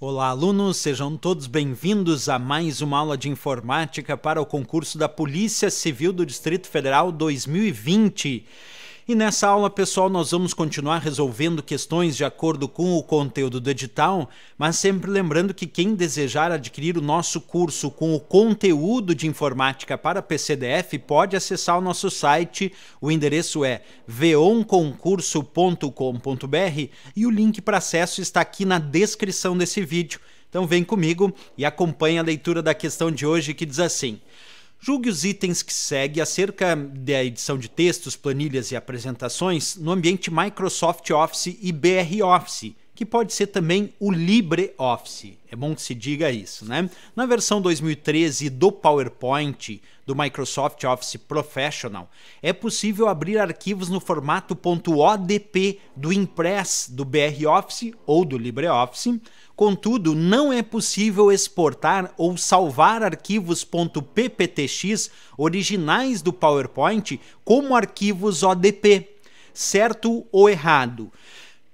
Olá, alunos, sejam todos bem-vindos a mais uma aula de informática para o concurso da Polícia Civil do Distrito Federal 2020. E nessa aula, pessoal, nós vamos continuar resolvendo questões de acordo com o conteúdo do edital, mas sempre lembrando que quem desejar adquirir o nosso curso com o conteúdo de informática para PCDF pode acessar o nosso site. O endereço é veonconcurso.com.br e o link para acesso está aqui na descrição desse vídeo. Então vem comigo e acompanhe a leitura da questão de hoje que diz assim: Julgue os itens que segue acerca da edição de textos, planilhas e apresentações no ambiente Microsoft Office e BR Office que pode ser também o LibreOffice. É bom que se diga isso, né? Na versão 2013 do PowerPoint do Microsoft Office Professional, é possível abrir arquivos no formato .odp do Impress, do BR Office ou do LibreOffice. Contudo, não é possível exportar ou salvar arquivos .pptx originais do PowerPoint como arquivos ODP, certo ou errado?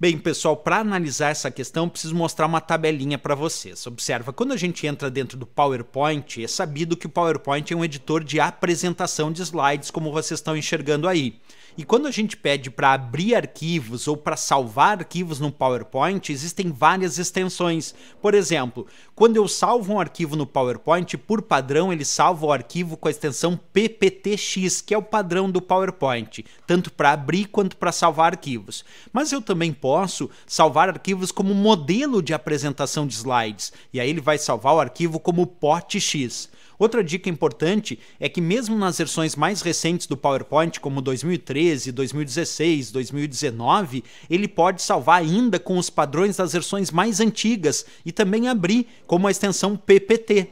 Bem, pessoal, para analisar essa questão, preciso mostrar uma tabelinha para vocês. Observa, quando a gente entra dentro do PowerPoint, é sabido que o PowerPoint é um editor de apresentação de slides, como vocês estão enxergando aí. E quando a gente pede para abrir arquivos ou para salvar arquivos no PowerPoint, existem várias extensões. Por exemplo, quando eu salvo um arquivo no PowerPoint, por padrão ele salva o arquivo com a extensão pptx, que é o padrão do PowerPoint, tanto para abrir quanto para salvar arquivos. Mas eu também posso salvar arquivos como modelo de apresentação de slides, e aí ele vai salvar o arquivo como potx. Outra dica importante é que mesmo nas versões mais recentes do PowerPoint, como 2013, 2016, 2019, ele pode salvar ainda com os padrões das versões mais antigas e também abrir como a extensão PPT,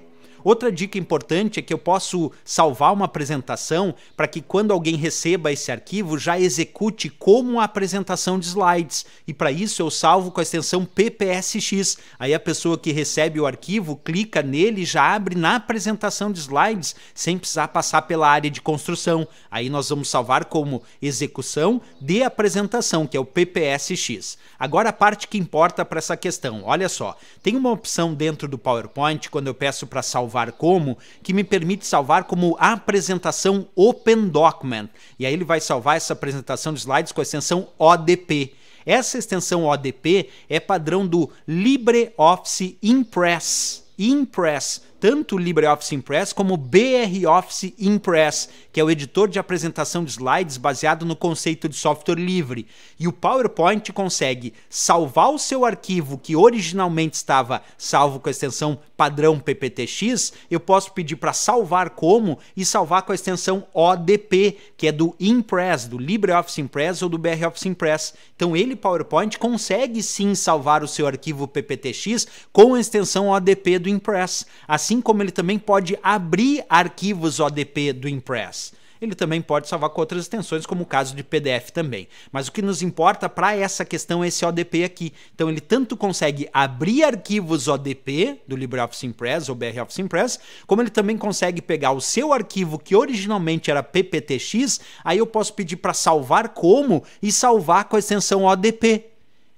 Outra dica importante é que eu posso salvar uma apresentação para que quando alguém receba esse arquivo já execute como a apresentação de slides. E para isso eu salvo com a extensão ppsx. Aí a pessoa que recebe o arquivo clica nele e já abre na apresentação de slides sem precisar passar pela área de construção. Aí nós vamos salvar como execução de apresentação, que é o ppsx. Agora a parte que importa para essa questão. Olha só, tem uma opção dentro do PowerPoint quando eu peço para salvar salvar como, que me permite salvar como apresentação Open Document. E aí ele vai salvar essa apresentação de slides com a extensão ODP. Essa extensão ODP é padrão do LibreOffice Impress. Impress tanto o LibreOffice Impress como o BR Office Impress, que é o editor de apresentação de slides baseado no conceito de software livre. E o PowerPoint consegue salvar o seu arquivo que originalmente estava salvo com a extensão padrão PPTX, eu posso pedir para salvar como e salvar com a extensão ODP, que é do Impress, do LibreOffice Impress ou do BR Office Impress. Então ele, PowerPoint, consegue sim salvar o seu arquivo PPTX com a extensão ODP do Impress. Assim assim como ele também pode abrir arquivos ODP do Impress. Ele também pode salvar com outras extensões, como o caso de PDF também. Mas o que nos importa para essa questão é esse ODP aqui. Então ele tanto consegue abrir arquivos ODP do LibreOffice Impress ou BROffice Impress, como ele também consegue pegar o seu arquivo que originalmente era PPTX, aí eu posso pedir para salvar como e salvar com a extensão ODP.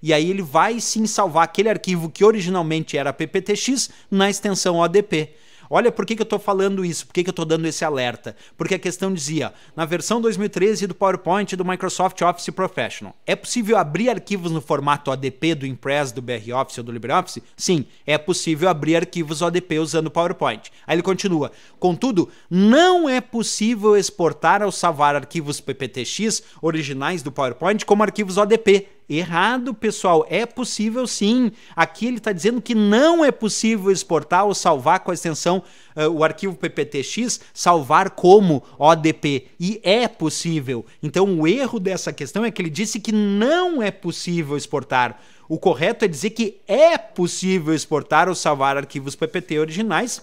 E aí ele vai sim salvar aquele arquivo que originalmente era pptx na extensão ODP. Olha por que, que eu estou falando isso, por que, que eu estou dando esse alerta. Porque a questão dizia, na versão 2013 do PowerPoint do Microsoft Office Professional, é possível abrir arquivos no formato ODP do Impress, do BR Office ou do LibreOffice? Sim, é possível abrir arquivos ODP usando o PowerPoint. Aí ele continua, contudo, não é possível exportar ou salvar arquivos PPTX originais do PowerPoint como arquivos ODP Errado, pessoal. É possível sim. Aqui ele está dizendo que não é possível exportar ou salvar com a extensão uh, o arquivo pptx, salvar como ODP. E é possível. Então o erro dessa questão é que ele disse que não é possível exportar. O correto é dizer que é possível exportar ou salvar arquivos ppt originais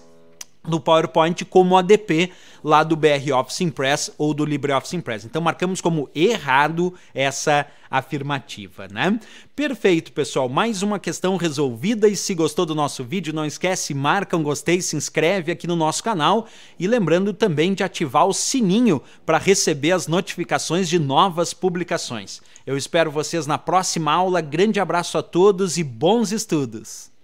no PowerPoint como ADP lá do BR Office Impress ou do LibreOffice Impress. Então marcamos como errado essa afirmativa, né? Perfeito, pessoal. Mais uma questão resolvida e se gostou do nosso vídeo, não esquece, marca um gostei, se inscreve aqui no nosso canal e lembrando também de ativar o sininho para receber as notificações de novas publicações. Eu espero vocês na próxima aula. Grande abraço a todos e bons estudos.